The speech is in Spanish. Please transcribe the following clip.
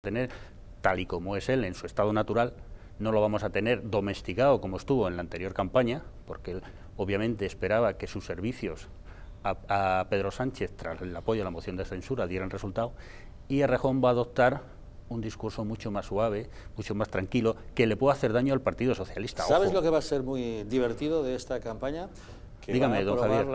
tener tal y como es él en su estado natural, no lo vamos a tener domesticado como estuvo en la anterior campaña, porque él obviamente esperaba que sus servicios a, Pedro Sánchez, tras el apoyo a la moción de censura, dieran resultado, y Rejón va a adoptar un discurso mucho más suave, mucho más tranquilo, que le puede hacer daño al Partido Socialista. ¿Sabes lo que va a ser muy divertido de esta campaña? Dígame, don Javier.